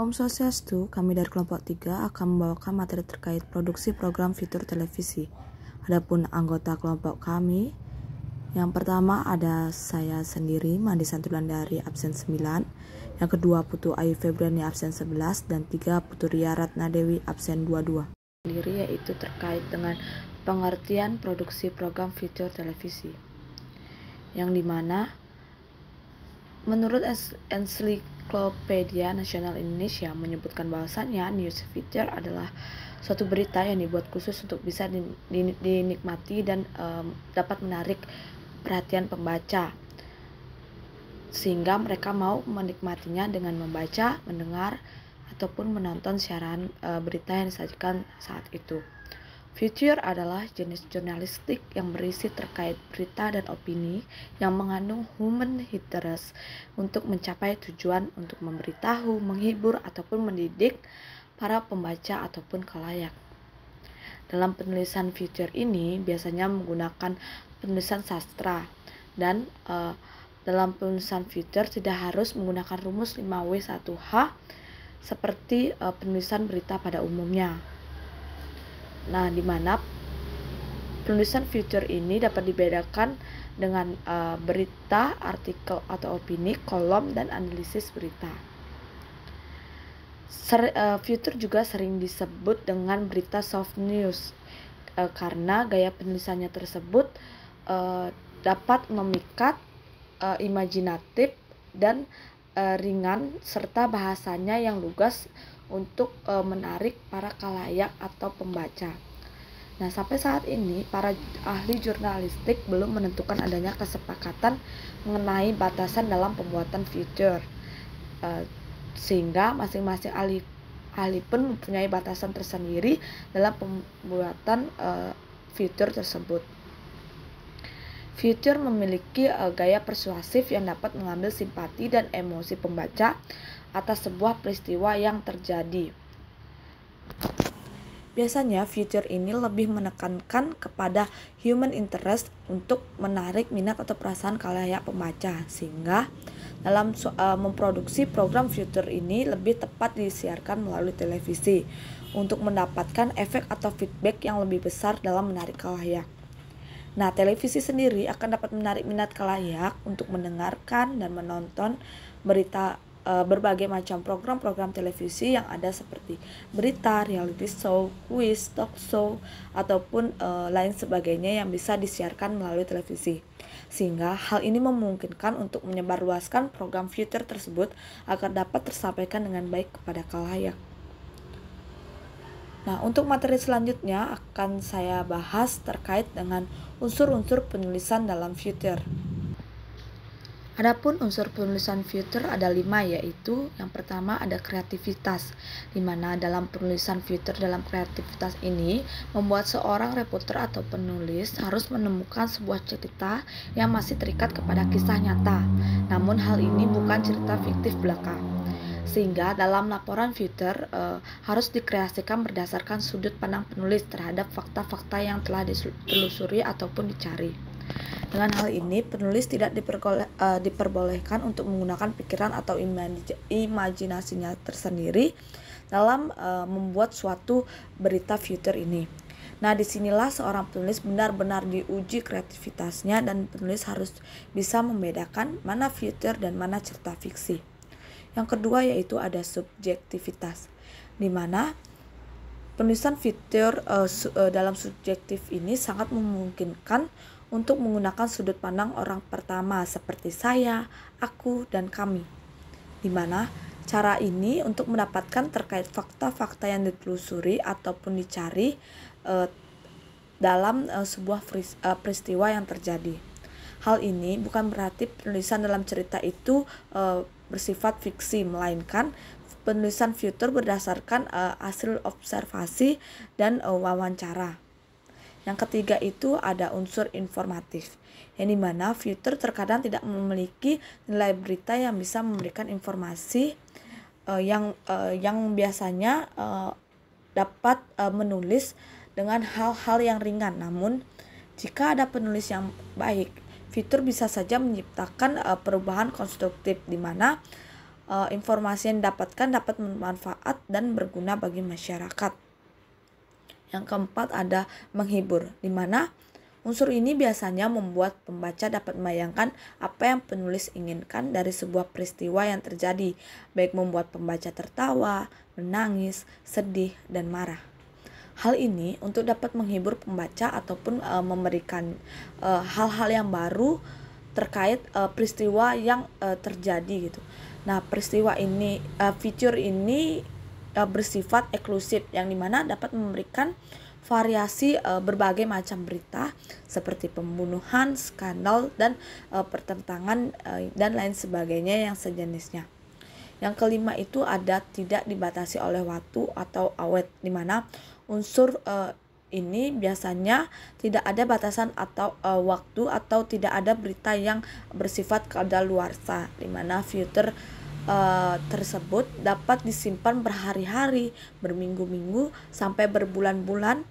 Om Swastiastu, kami dari kelompok 3 akan membawakan materi terkait produksi program fitur televisi. Adapun anggota kelompok kami, yang pertama ada saya sendiri, Mandi Santulan dari absen 9, yang kedua Putu Ayu Febriani absen 11, dan tiga Putu Ria Ratna Dewi absen 22. Sendiri yaitu terkait dengan pengertian produksi program fitur televisi. Yang dimana menurut Encyclopedia Ensiklopedia Nasional Indonesia menyebutkan bahwasannya news feature adalah suatu berita yang dibuat khusus untuk bisa dinikmati dan um, dapat menarik perhatian pembaca sehingga mereka mau menikmatinya dengan membaca, mendengar, ataupun menonton siaran uh, berita yang disajikan saat itu. Future adalah jenis jurnalistik yang berisi terkait berita dan opini yang mengandung human interest untuk mencapai tujuan untuk memberitahu, menghibur, ataupun mendidik para pembaca ataupun kelayak. Dalam penulisan future ini biasanya menggunakan penulisan sastra dan e, dalam penulisan future tidak harus menggunakan rumus 5W1H seperti e, penulisan berita pada umumnya. Nah, di mana penulisan future ini dapat dibedakan dengan uh, berita, artikel atau opini, kolom dan analisis berita. Ser, uh, future juga sering disebut dengan berita soft news uh, karena gaya penulisannya tersebut uh, dapat memikat uh, imajinatif dan uh, ringan serta bahasanya yang lugas untuk e, menarik para kalayak atau pembaca. Nah, sampai saat ini para ahli jurnalistik belum menentukan adanya kesepakatan mengenai batasan dalam pembuatan feature, E, eh, sehingga masing-masing ahli ahli pun mempunyai batasan tersendiri dalam pembuatan e, eh, fitur tersebut. Future memiliki uh, gaya persuasif yang dapat mengambil simpati dan emosi pembaca atas sebuah peristiwa yang terjadi. Biasanya future ini lebih menekankan kepada human interest untuk menarik minat atau perasaan kalayak pembaca sehingga dalam e, memproduksi program future ini lebih tepat disiarkan melalui televisi untuk mendapatkan efek atau feedback yang lebih besar dalam menarik kalayak. Nah, televisi sendiri akan dapat menarik minat kalayak untuk mendengarkan dan menonton berita uh, berbagai macam program-program televisi yang ada seperti berita, reality show, quiz, talk show, ataupun uh, lain sebagainya yang bisa disiarkan melalui televisi. Sehingga hal ini memungkinkan untuk menyebarluaskan program future tersebut agar dapat tersampaikan dengan baik kepada kalayak. Nah, untuk materi selanjutnya akan saya bahas terkait dengan unsur-unsur penulisan dalam future. Adapun unsur penulisan filter ada lima yaitu yang pertama ada kreativitas di mana dalam penulisan filter dalam kreativitas ini membuat seorang reporter atau penulis harus menemukan sebuah cerita yang masih terikat kepada kisah nyata. Namun hal ini bukan cerita fiktif belaka sehingga dalam laporan filter e, eh, harus dikreasikan berdasarkan sudut pandang penulis terhadap fakta-fakta yang telah ditelusuri ataupun dicari. Dengan hal ini, penulis tidak eh, diperbolehkan untuk menggunakan pikiran atau imajinasinya tersendiri dalam eh, membuat suatu berita future ini. Nah, disinilah seorang penulis benar-benar diuji kreativitasnya dan penulis harus bisa membedakan mana future dan mana cerita fiksi. Yang kedua yaitu ada subjektivitas, di mana Penulisan fitur uh, su uh, dalam subjektif ini sangat memungkinkan untuk menggunakan sudut pandang orang pertama seperti saya, aku, dan kami. Di mana cara ini untuk mendapatkan terkait fakta-fakta yang ditelusuri ataupun dicari uh, dalam uh, sebuah uh, peristiwa yang terjadi. Hal ini bukan berarti penulisan dalam cerita itu uh, bersifat fiksi, melainkan penulisan futur berdasarkan uh, hasil observasi dan uh, wawancara. Yang ketiga itu ada unsur informatif, yang dimana futur terkadang tidak memiliki nilai berita yang bisa memberikan informasi uh, yang uh, yang biasanya uh, dapat uh, menulis dengan hal-hal yang ringan. Namun, jika ada penulis yang baik, fitur bisa saja menciptakan uh, perubahan konstruktif di mana uh, informasi yang didapatkan dapat bermanfaat dan berguna bagi masyarakat. Yang keempat ada menghibur, di mana unsur ini biasanya membuat pembaca dapat membayangkan apa yang penulis inginkan dari sebuah peristiwa yang terjadi, baik membuat pembaca tertawa, menangis, sedih, dan marah. Hal ini untuk dapat menghibur pembaca ataupun e, memberikan eh, hal-hal e, yang baru terkait e, peristiwa yang e, terjadi gitu. Nah, peristiwa ini uh, fitur ini uh, bersifat eksklusif yang dimana dapat memberikan variasi uh, berbagai macam berita seperti pembunuhan, skandal dan uh, pertentangan uh, dan lain sebagainya yang sejenisnya. Yang kelima itu ada tidak dibatasi oleh waktu atau awet dimana unsur uh, ini biasanya tidak ada batasan atau e, waktu atau tidak ada berita yang bersifat kadaluarsa di mana filter e, tersebut dapat disimpan berhari-hari, berminggu-minggu sampai berbulan-bulan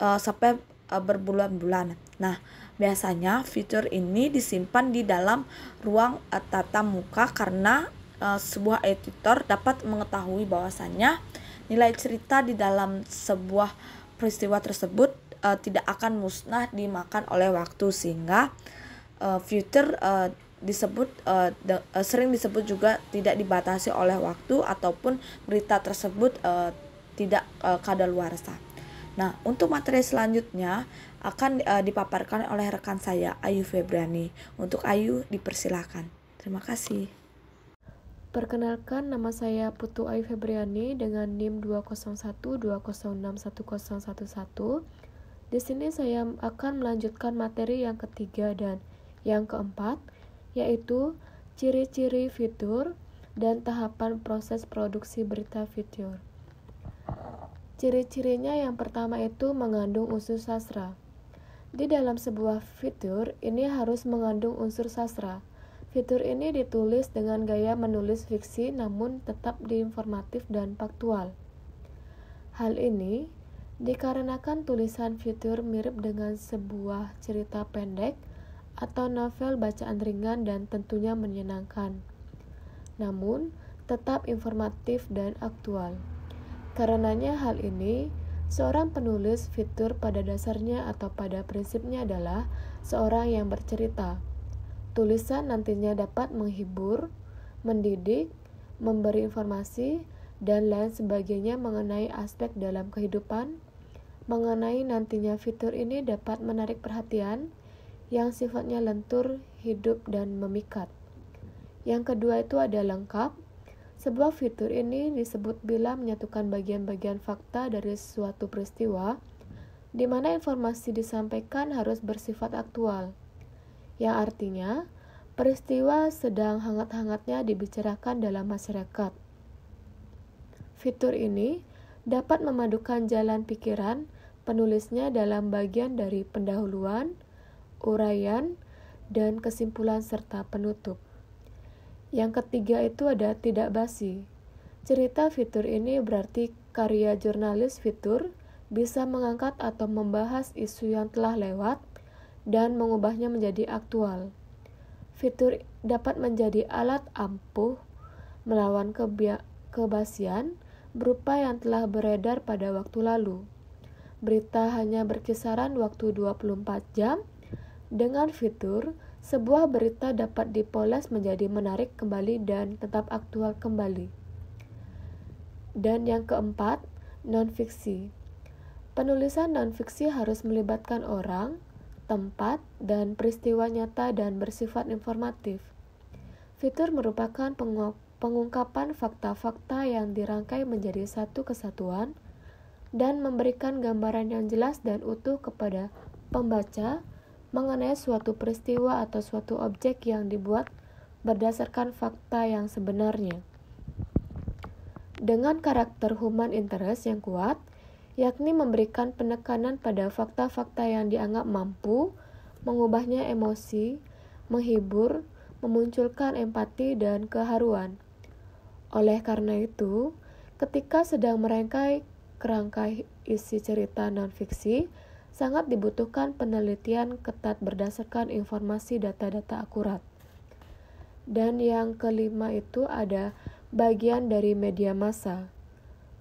e, sampai e, berbulan-bulan. Nah, biasanya fitur ini disimpan di dalam ruang e, tata muka karena e, sebuah editor dapat mengetahui bahwasannya nilai cerita di dalam sebuah peristiwa tersebut uh, tidak akan musnah dimakan oleh waktu sehingga uh, future uh, disebut uh, de, uh, sering disebut juga tidak dibatasi oleh waktu ataupun berita tersebut uh, tidak uh, kadaluarsa. Nah, untuk materi selanjutnya akan uh, dipaparkan oleh rekan saya Ayu Febrani. Untuk Ayu dipersilahkan. Terima kasih. Perkenalkan nama saya Putu Ayu Febriani dengan NIM 2012061011. Di sini saya akan melanjutkan materi yang ketiga dan yang keempat, yaitu ciri-ciri fitur dan tahapan proses produksi berita fitur. Ciri-cirinya yang pertama itu mengandung unsur sastra. Di dalam sebuah fitur, ini harus mengandung unsur sastra. Fitur ini ditulis dengan gaya menulis fiksi namun tetap diinformatif dan faktual. Hal ini dikarenakan tulisan fitur mirip dengan sebuah cerita pendek atau novel bacaan ringan dan tentunya menyenangkan. Namun, tetap informatif dan aktual. Karenanya hal ini Seorang penulis fitur pada dasarnya atau pada prinsipnya adalah seorang yang bercerita, Tulisan nantinya dapat menghibur, mendidik, memberi informasi, dan lain sebagainya mengenai aspek dalam kehidupan. Mengenai nantinya fitur ini dapat menarik perhatian yang sifatnya lentur, hidup, dan memikat. Yang kedua itu ada lengkap. Sebuah fitur ini disebut bila menyatukan bagian-bagian fakta dari suatu peristiwa, di mana informasi disampaikan harus bersifat aktual yang artinya peristiwa sedang hangat-hangatnya dibicarakan dalam masyarakat. Fitur ini dapat memadukan jalan pikiran penulisnya dalam bagian dari pendahuluan, uraian, dan kesimpulan serta penutup. Yang ketiga itu ada tidak basi. Cerita fitur ini berarti karya jurnalis fitur bisa mengangkat atau membahas isu yang telah lewat dan mengubahnya menjadi aktual. Fitur dapat menjadi alat ampuh melawan kebasian berupa yang telah beredar pada waktu lalu. Berita hanya berkisaran waktu 24 jam. Dengan fitur, sebuah berita dapat dipoles menjadi menarik kembali dan tetap aktual kembali. Dan yang keempat, nonfiksi. Penulisan nonfiksi harus melibatkan orang, tempat, dan peristiwa nyata dan bersifat informatif. Fitur merupakan pengungkapan fakta-fakta yang dirangkai menjadi satu kesatuan dan memberikan gambaran yang jelas dan utuh kepada pembaca mengenai suatu peristiwa atau suatu objek yang dibuat berdasarkan fakta yang sebenarnya. Dengan karakter human interest yang kuat, yakni memberikan penekanan pada fakta-fakta yang dianggap mampu mengubahnya emosi, menghibur, memunculkan empati dan keharuan. Oleh karena itu, ketika sedang merangkai kerangka isi cerita nonfiksi, sangat dibutuhkan penelitian ketat berdasarkan informasi data-data akurat. Dan yang kelima itu ada bagian dari media massa.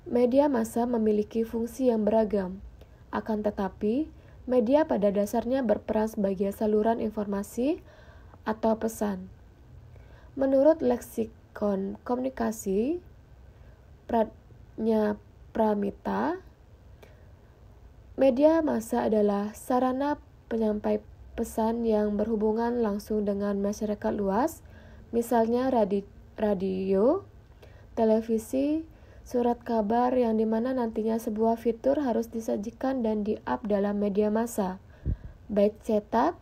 Media massa memiliki fungsi yang beragam. Akan tetapi, media pada dasarnya berperan sebagai saluran informasi atau pesan. Menurut leksikon komunikasi Pradnya Pramita, media massa adalah sarana penyampai pesan yang berhubungan langsung dengan masyarakat luas, misalnya radio, televisi, surat kabar yang dimana nantinya sebuah fitur harus disajikan dan di-up dalam media massa, baik cetak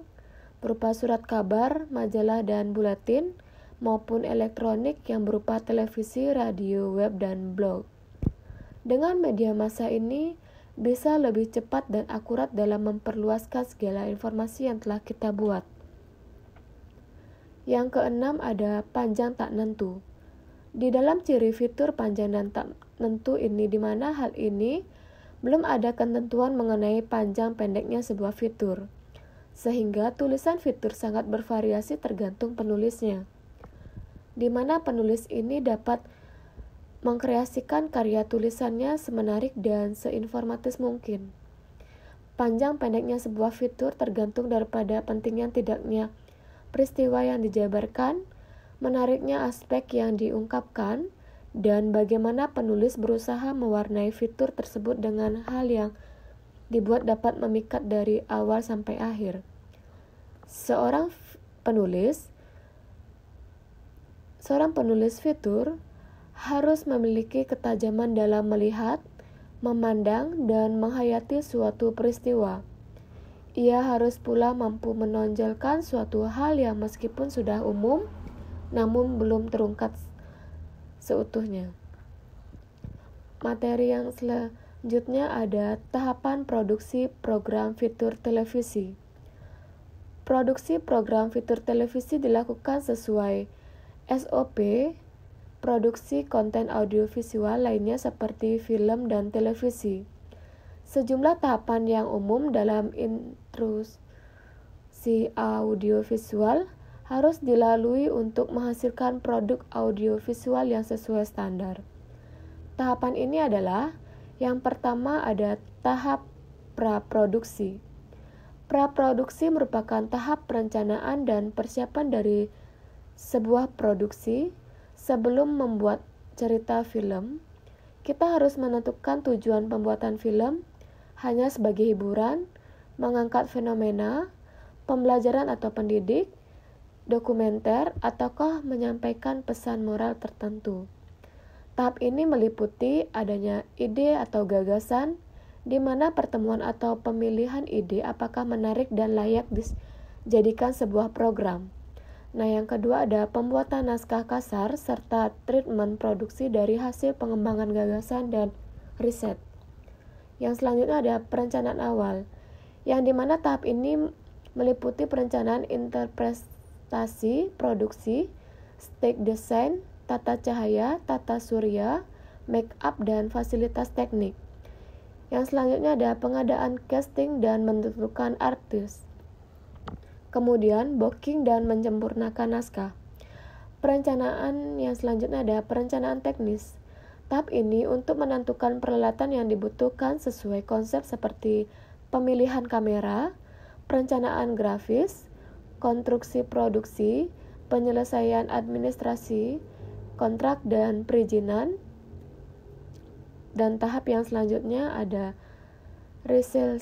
berupa surat kabar, majalah, dan buletin, maupun elektronik yang berupa televisi, radio, web, dan blog. Dengan media massa ini, bisa lebih cepat dan akurat dalam memperluaskan segala informasi yang telah kita buat. Yang keenam ada panjang tak nentu. Di dalam ciri fitur panjang dan tak tentu ini di mana hal ini belum ada ketentuan mengenai panjang pendeknya sebuah fitur. Sehingga tulisan fitur sangat bervariasi tergantung penulisnya. Di mana penulis ini dapat mengkreasikan karya tulisannya semenarik dan seinformatis mungkin. Panjang pendeknya sebuah fitur tergantung daripada pentingnya tidaknya peristiwa yang dijabarkan, menariknya aspek yang diungkapkan dan bagaimana penulis berusaha mewarnai fitur tersebut dengan hal yang dibuat dapat memikat dari awal sampai akhir. Seorang penulis seorang penulis fitur harus memiliki ketajaman dalam melihat, memandang, dan menghayati suatu peristiwa. Ia harus pula mampu menonjolkan suatu hal yang meskipun sudah umum, namun belum terungkap seutuhnya. Materi yang selanjutnya ada tahapan produksi program fitur televisi. Produksi program fitur televisi dilakukan sesuai SOP produksi konten audiovisual lainnya seperti film dan televisi. Sejumlah tahapan yang umum dalam intrusi audiovisual harus dilalui untuk menghasilkan produk audiovisual yang sesuai standar. Tahapan ini adalah yang pertama ada tahap praproduksi. Praproduksi merupakan tahap perencanaan dan persiapan dari sebuah produksi sebelum membuat cerita film. Kita harus menentukan tujuan pembuatan film hanya sebagai hiburan, mengangkat fenomena, pembelajaran atau pendidik, dokumenter, ataukah menyampaikan pesan moral tertentu. Tahap ini meliputi adanya ide atau gagasan, di mana pertemuan atau pemilihan ide apakah menarik dan layak dijadikan sebuah program. Nah, yang kedua ada pembuatan naskah kasar serta treatment produksi dari hasil pengembangan gagasan dan riset. Yang selanjutnya ada perencanaan awal, yang dimana tahap ini meliputi perencanaan interpretasi stasi, produksi, stake desain, tata cahaya, tata surya, make up dan fasilitas teknik. Yang selanjutnya ada pengadaan casting dan menentukan artis. Kemudian booking dan menyempurnakan naskah. Perencanaan yang selanjutnya ada perencanaan teknis. Tahap ini untuk menentukan peralatan yang dibutuhkan sesuai konsep seperti pemilihan kamera, perencanaan grafis, konstruksi produksi, penyelesaian administrasi, kontrak dan perizinan. Dan tahap yang selanjutnya ada resell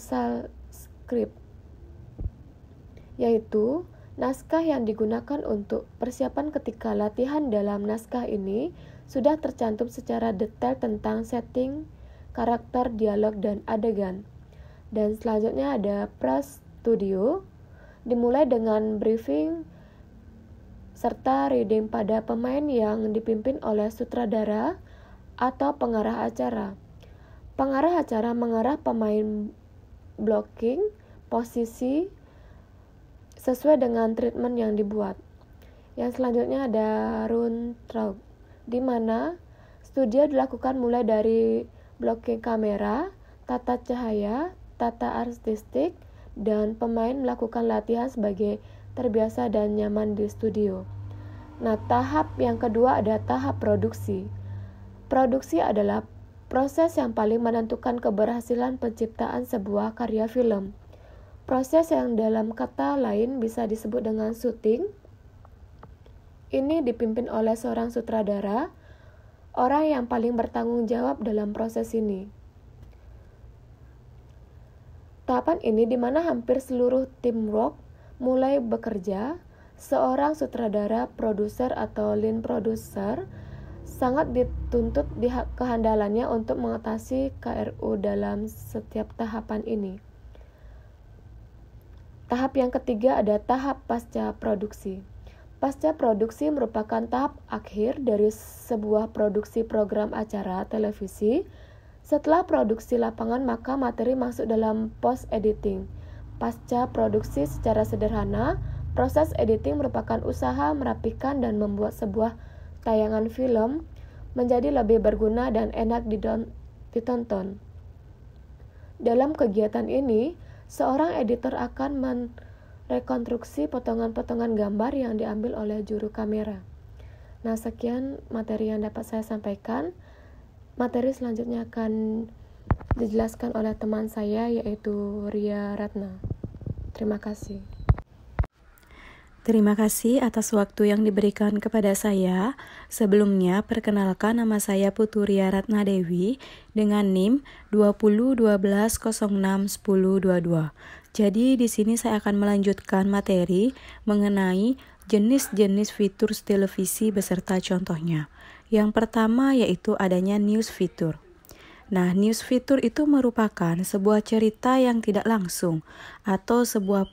script yaitu naskah yang digunakan untuk persiapan ketika latihan dalam naskah ini sudah tercantum secara detail tentang setting, karakter, dialog, dan adegan. Dan selanjutnya ada pre-studio dimulai dengan briefing serta reading pada pemain yang dipimpin oleh sutradara atau pengarah acara. Pengarah acara mengarah pemain blocking, posisi sesuai dengan treatment yang dibuat. Yang selanjutnya ada run track, di mana studio dilakukan mulai dari blocking kamera, tata cahaya, tata artistik, dan pemain melakukan latihan sebagai terbiasa dan nyaman di studio. Nah, tahap yang kedua ada tahap produksi. Produksi adalah proses yang paling menentukan keberhasilan penciptaan sebuah karya film. Proses yang dalam kata lain bisa disebut dengan syuting. Ini dipimpin oleh seorang sutradara, orang yang paling bertanggung jawab dalam proses ini. Tahapan ini di mana hampir seluruh tim rock mulai bekerja, seorang sutradara, produser atau lead producer sangat dituntut di kehandalannya untuk mengatasi KRU dalam setiap tahapan ini. Tahap yang ketiga ada tahap pasca produksi. Pasca produksi merupakan tahap akhir dari sebuah produksi program acara televisi setelah produksi lapangan, maka materi masuk dalam post editing. Pasca produksi secara sederhana, proses editing merupakan usaha merapikan dan membuat sebuah tayangan film menjadi lebih berguna dan enak ditonton. Dalam kegiatan ini, seorang editor akan merekonstruksi potongan-potongan gambar yang diambil oleh juru kamera. Nah, sekian materi yang dapat saya sampaikan materi selanjutnya akan dijelaskan oleh teman saya yaitu Ria Ratna. Terima kasih. Terima kasih atas waktu yang diberikan kepada saya. Sebelumnya, perkenalkan nama saya Putu Ria Ratna Dewi dengan NIM 2012061022. Jadi, di sini saya akan melanjutkan materi mengenai jenis-jenis fitur televisi beserta contohnya. Yang pertama yaitu adanya news fitur. Nah, news fitur itu merupakan sebuah cerita yang tidak langsung atau sebuah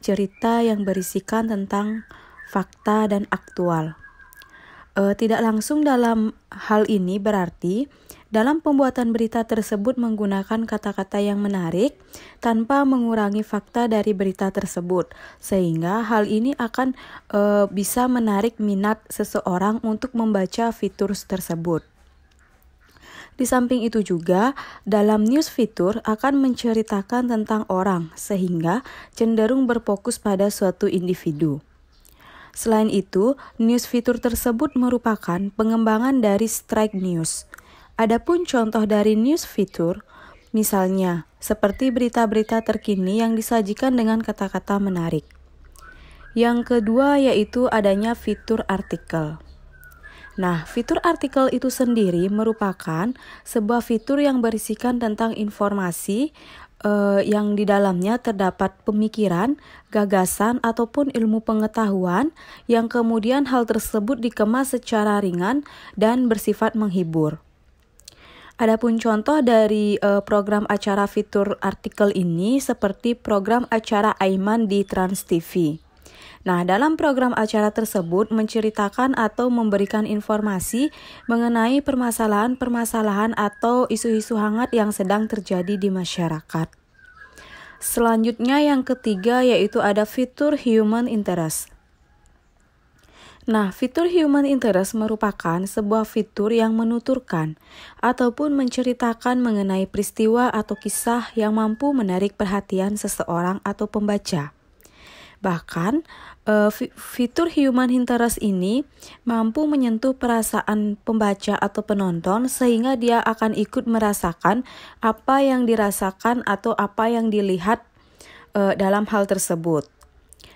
cerita yang berisikan tentang fakta dan aktual. E, tidak langsung dalam hal ini berarti dalam pembuatan berita tersebut menggunakan kata-kata yang menarik tanpa mengurangi fakta dari berita tersebut, sehingga hal ini akan e, bisa menarik minat seseorang untuk membaca fitur tersebut. Di samping itu juga, dalam news fitur akan menceritakan tentang orang, sehingga cenderung berfokus pada suatu individu. Selain itu, news fitur tersebut merupakan pengembangan dari strike news, Adapun contoh dari news fitur, misalnya seperti berita-berita terkini yang disajikan dengan kata-kata menarik. Yang kedua yaitu adanya fitur artikel. Nah, fitur artikel itu sendiri merupakan sebuah fitur yang berisikan tentang informasi eh, yang di dalamnya terdapat pemikiran, gagasan, ataupun ilmu pengetahuan, yang kemudian hal tersebut dikemas secara ringan dan bersifat menghibur. Adapun contoh dari uh, program acara fitur artikel ini seperti program acara Aiman di Trans TV. Nah, dalam program acara tersebut menceritakan atau memberikan informasi mengenai permasalahan-permasalahan atau isu-isu hangat yang sedang terjadi di masyarakat. Selanjutnya yang ketiga yaitu ada fitur human interest. Nah, fitur human interest merupakan sebuah fitur yang menuturkan ataupun menceritakan mengenai peristiwa atau kisah yang mampu menarik perhatian seseorang atau pembaca. Bahkan, eh, fitur human interest ini mampu menyentuh perasaan pembaca atau penonton, sehingga dia akan ikut merasakan apa yang dirasakan atau apa yang dilihat eh, dalam hal tersebut.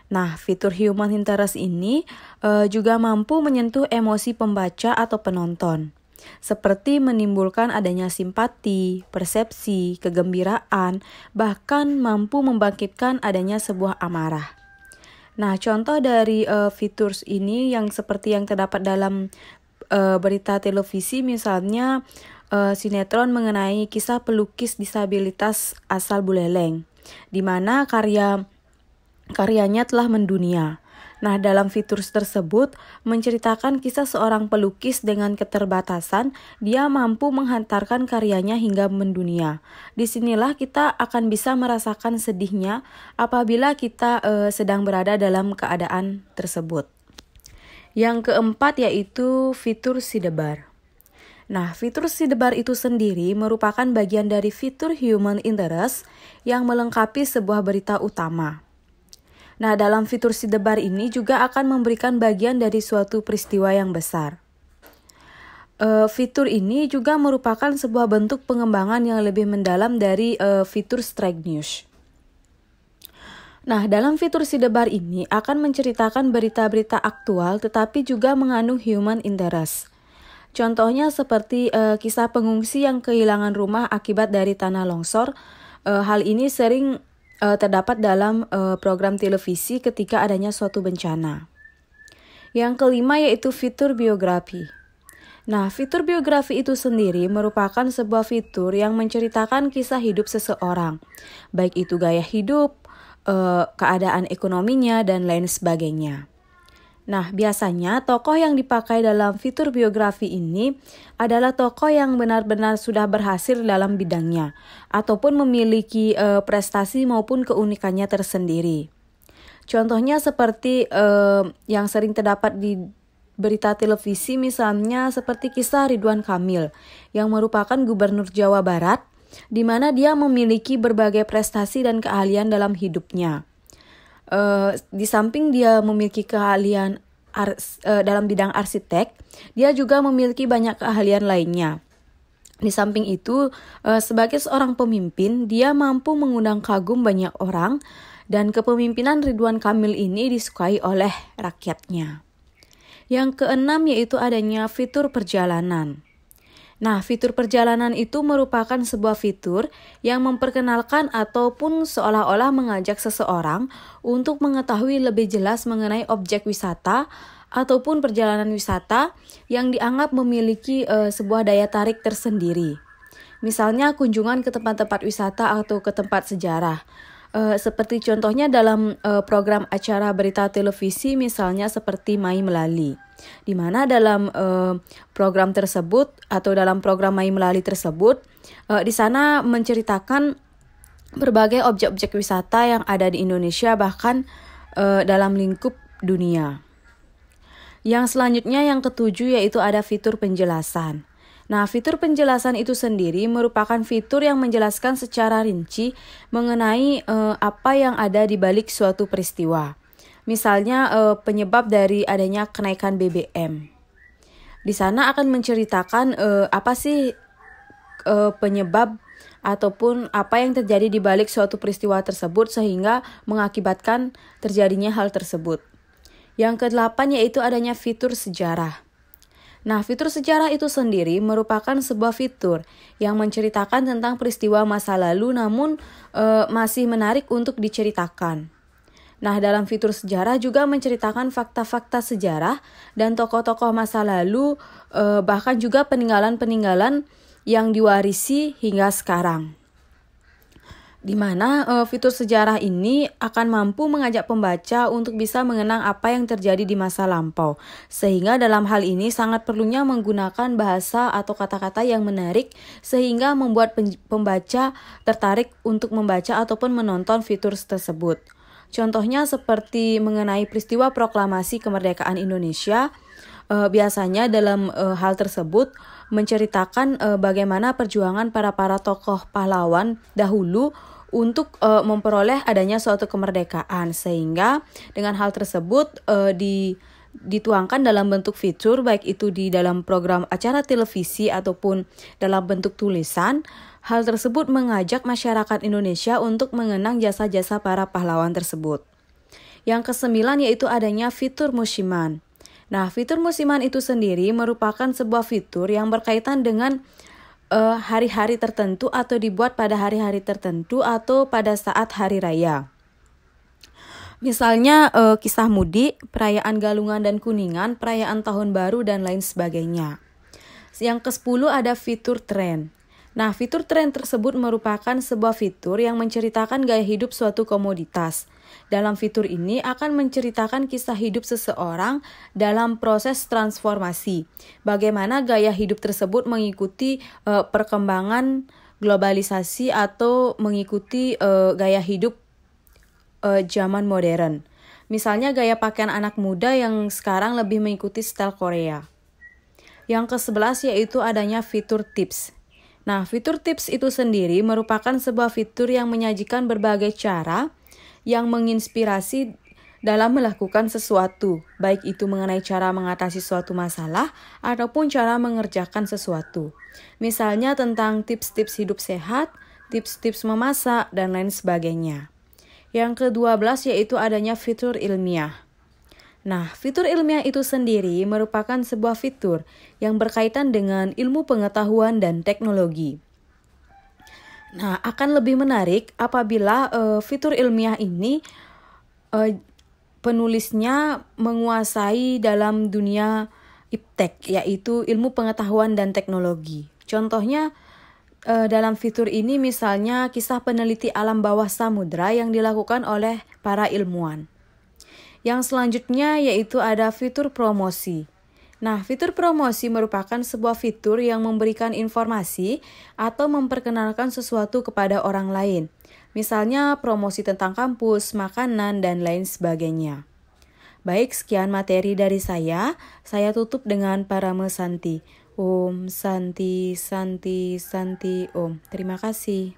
Nah, fitur human interest ini uh, juga mampu menyentuh emosi pembaca atau penonton, seperti menimbulkan adanya simpati, persepsi, kegembiraan, bahkan mampu membangkitkan adanya sebuah amarah. Nah, contoh dari uh, fitur ini yang seperti yang terdapat dalam uh, berita televisi misalnya uh, sinetron mengenai kisah pelukis disabilitas asal Buleleng di mana karya karyanya telah mendunia. Nah, dalam fitur tersebut menceritakan kisah seorang pelukis dengan keterbatasan, dia mampu menghantarkan karyanya hingga mendunia. Disinilah kita akan bisa merasakan sedihnya apabila kita eh, sedang berada dalam keadaan tersebut. Yang keempat yaitu fitur sidebar. Nah, fitur sidebar itu sendiri merupakan bagian dari fitur human interest yang melengkapi sebuah berita utama. Nah, dalam fitur sidebar ini juga akan memberikan bagian dari suatu peristiwa yang besar. E, fitur ini juga merupakan sebuah bentuk pengembangan yang lebih mendalam dari e, fitur Strike News. Nah, dalam fitur sidebar ini akan menceritakan berita-berita aktual tetapi juga mengandung human interest. Contohnya seperti e, kisah pengungsi yang kehilangan rumah akibat dari tanah longsor. E, hal ini sering uh, terdapat dalam uh, program televisi ketika adanya suatu bencana. Yang kelima yaitu fitur biografi. Nah, fitur biografi itu sendiri merupakan sebuah fitur yang menceritakan kisah hidup seseorang, baik itu gaya hidup, eh, keadaan ekonominya, dan lain sebagainya. Nah, biasanya tokoh yang dipakai dalam fitur biografi ini adalah tokoh yang benar-benar sudah berhasil dalam bidangnya ataupun memiliki e, prestasi maupun keunikannya tersendiri. Contohnya seperti e, yang sering terdapat di berita televisi misalnya seperti kisah Ridwan Kamil yang merupakan gubernur Jawa Barat di mana dia memiliki berbagai prestasi dan keahlian dalam hidupnya. Eh, di samping dia memiliki keahlian ar, uh, dalam bidang arsitek, dia juga memiliki banyak keahlian lainnya. Di samping itu, uh, sebagai seorang pemimpin, dia mampu mengundang kagum banyak orang dan kepemimpinan Ridwan Kamil ini disukai oleh rakyatnya. Yang keenam yaitu adanya fitur perjalanan. Nah, fitur perjalanan itu merupakan sebuah fitur yang memperkenalkan ataupun seolah-olah mengajak seseorang untuk mengetahui lebih jelas mengenai objek wisata ataupun perjalanan wisata yang dianggap memiliki e, sebuah daya tarik tersendiri. Misalnya kunjungan ke tempat-tempat wisata atau ke tempat sejarah. E, seperti contohnya dalam e, program acara berita televisi misalnya seperti Mai Melali di mana dalam uh, program tersebut atau dalam program Mai Melali tersebut, uh, di sana menceritakan berbagai objek-objek wisata yang ada di Indonesia bahkan uh, dalam lingkup dunia. Yang selanjutnya yang ketujuh yaitu ada fitur penjelasan. Nah, fitur penjelasan itu sendiri merupakan fitur yang menjelaskan secara rinci mengenai uh, apa yang ada di balik suatu peristiwa misalnya uh, penyebab dari adanya kenaikan BBM. Di sana akan menceritakan uh, apa sih uh, penyebab ataupun apa yang terjadi di balik suatu peristiwa tersebut sehingga mengakibatkan terjadinya hal tersebut. Yang kedelapan yaitu adanya fitur sejarah. Nah, fitur sejarah itu sendiri merupakan sebuah fitur yang menceritakan tentang peristiwa masa lalu namun e, masih menarik untuk diceritakan. Nah, dalam fitur sejarah juga menceritakan fakta-fakta sejarah dan tokoh-tokoh masa lalu, eh, bahkan juga peninggalan-peninggalan yang diwarisi hingga sekarang. Di mana eh, fitur sejarah ini akan mampu mengajak pembaca untuk bisa mengenang apa yang terjadi di masa lampau, sehingga dalam hal ini sangat perlunya menggunakan bahasa atau kata-kata yang menarik, sehingga membuat pembaca tertarik untuk membaca ataupun menonton fitur tersebut. Contohnya seperti mengenai peristiwa proklamasi kemerdekaan Indonesia, eh, biasanya dalam eh, hal tersebut menceritakan eh, bagaimana perjuangan para para tokoh pahlawan dahulu untuk eh, memperoleh adanya suatu kemerdekaan sehingga dengan hal tersebut eh, di dituangkan dalam bentuk fitur baik itu di dalam program acara televisi ataupun dalam bentuk tulisan. Hal tersebut mengajak masyarakat Indonesia untuk mengenang jasa-jasa para pahlawan tersebut. Yang kesembilan yaitu adanya fitur musiman. Nah, fitur musiman itu sendiri merupakan sebuah fitur yang berkaitan dengan eh, hari-hari uh, tertentu atau dibuat pada hari-hari tertentu atau pada saat hari raya. Misalnya uh, kisah mudik, perayaan Galungan dan Kuningan, perayaan Tahun Baru dan lain sebagainya. Yang ke-10 ada fitur tren. Nah, fitur tren tersebut merupakan sebuah fitur yang menceritakan gaya hidup suatu komoditas. Dalam fitur ini akan menceritakan kisah hidup seseorang dalam proses transformasi. Bagaimana gaya hidup tersebut mengikuti uh, perkembangan globalisasi atau mengikuti uh, gaya hidup uh, zaman modern. Misalnya gaya pakaian anak muda yang sekarang lebih mengikuti style Korea. Yang ke-11 yaitu adanya fitur tips. Nah, fitur tips itu sendiri merupakan sebuah fitur yang menyajikan berbagai cara yang menginspirasi dalam melakukan sesuatu, baik itu mengenai cara mengatasi suatu masalah ataupun cara mengerjakan sesuatu. Misalnya tentang tips-tips hidup sehat, tips-tips memasak, dan lain sebagainya. Yang ke-12 yaitu adanya fitur ilmiah. Nah, fitur ilmiah itu sendiri merupakan sebuah fitur yang berkaitan dengan ilmu pengetahuan dan teknologi. Nah, akan lebih menarik apabila uh, fitur ilmiah ini uh, penulisnya menguasai dalam dunia iptek, yaitu ilmu pengetahuan dan teknologi. Contohnya, uh, dalam fitur ini misalnya kisah peneliti alam bawah samudra yang dilakukan oleh para ilmuwan. Yang selanjutnya yaitu ada fitur promosi. Nah, fitur promosi merupakan sebuah fitur yang memberikan informasi atau memperkenalkan sesuatu kepada orang lain. Misalnya promosi tentang kampus, makanan, dan lain sebagainya. Baik, sekian materi dari saya. Saya tutup dengan para mesanti. Om Santi Santi Santi Om. Terima kasih.